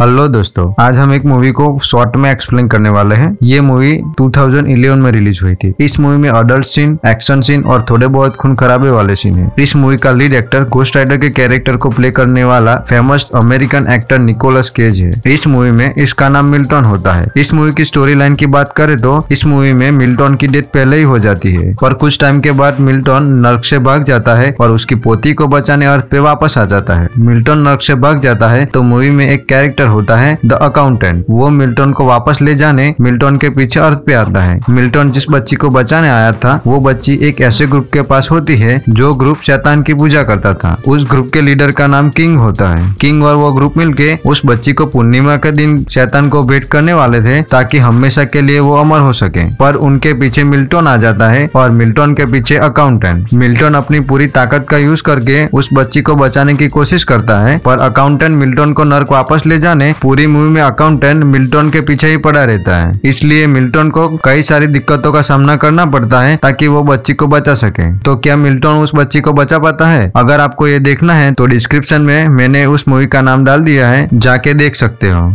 hello दोस्तों आज हम एक मूवी को शॉर्ट में एक्सप्लेन करने वाले हैं ये मूवी 2011 में रिलीज हुई थी इस मूवी में अडल्ट सीन एक्शन सीन और थोड़े बहुत खून खराबे वाले सीन है इस मूवी का लीड एक्टर गोस्ट राइडर के कैरेक्टर को प्ले करने वाला famous American actor Nicolas Cage है इस मूवी में इसका नाम मिल्टन होता है इस मूवी की स्टोरी लाइन की बात करे तो इस मूवी में मिल्टन की डेथ पहले ही हो जाती है और कुछ टाइम के बाद मिल्टन नर्क से भाग जाता है और उसकी पोती को बचाने अर्थ पे वापस आ जाता है मिल्टन नर्क से भाग जाता है तो मूवी में एक कैरेक्टर होता है द अकाउंटेंट वो मिल्टन को वापस ले जाने मिल्टन के पीछे अर्थ पे आता है मिल्टन जिस बच्ची को बचाने आया था वो बच्ची एक ऐसे ग्रुप के पास होती है जो ग्रुप शैतान की पूजा करता था उस ग्रुप के लीडर का नाम किंग होता है किंग और वो ग्रुप मिलके उस बच्ची को पूर्णिमा के दिन शैतान को भेंट करने वाले थे ताकि हमेशा के लिए वो अमर हो सके पर उनके पीछे मिल्टन आ जाता है और मिल्टन के पीछे अकाउंटेंट मिल्टन अपनी पूरी ताकत का यूज करके उस बच्ची को बचाने की कोशिश करता है पर अकाउंटेंट मिल्टन को नर्क वापस ले जाने ने पूरी मूवी में अकाउंटेंट मिल्टन के पीछे ही पड़ा रहता है इसलिए मिल्टन को कई सारी दिक्कतों का सामना करना पड़ता है ताकि वो बच्ची को बचा सके तो क्या मिल्टन उस बच्ची को बचा पाता है अगर आपको ये देखना है तो डिस्क्रिप्शन में मैंने उस मूवी का नाम डाल दिया है जाके देख सकते हो